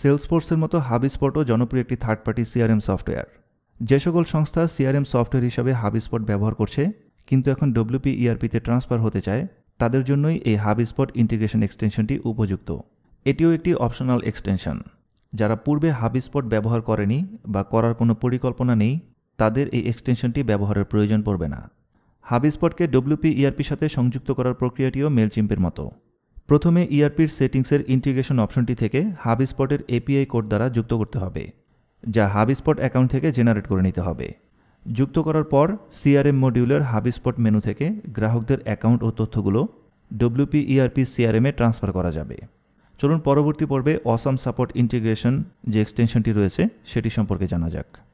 সেলসফোর্সের মতো হাবিস্পটও জনপ্রিয় একটি থার্ড পার্টি সিআরএম সফটওয়্যার যে সকল সংস্থা সিআরএম সফটওয়্যার হিসাবে হাবিস্পট ব্যবহার করছে কিন্তু এখন ডব্লিউপি ইআরপিতে ট্রান্সফার হতে চায় তাদের জন্যই এই হাবিস্পট ইন্টিগ্রেশন এক্সটেনশনটি উপযুক্ত এটিও একটি অপশনাল এক্সটেনশন যারা পূর্বে হাবিস্পট ব্যবহার করেনি বা করার কোনো পরিকল্পনা নেই তাদের এই এক্সটেনশনটি ব্যবহারের প্রয়োজন পড়বে না হাবিস্পটকে ডব্লিউপি ইআরপির সাথে সংযুক্ত করার প্রক্রিয়াটিও মেলচিম্পের মতো প্রথমে ইআরপির e সেটিংসের ইন্টিগ্রেশন অপশনটি থেকে হাবিস্পটের এপিআই কোড দ্বারা যুক্ত করতে হবে যা হাবিস্পট অ্যাকাউন্ট থেকে জেনারেট করে নিতে হবে যুক্ত করার পর সিআরএম মডিউলের হাবিস্পট মেনু থেকে গ্রাহকদের অ্যাকাউন্ট ও তথ্যগুলো ডব্লিউপি ইআরপি সিআরএমে ট্রান্সফার করা যাবে চলুন পরবর্তী পর্বে অসাম সাপোর্ট ইন্টিগ্রেশন যে এক্সটেনশনটি রয়েছে সেটি সম্পর্কে জানা যাক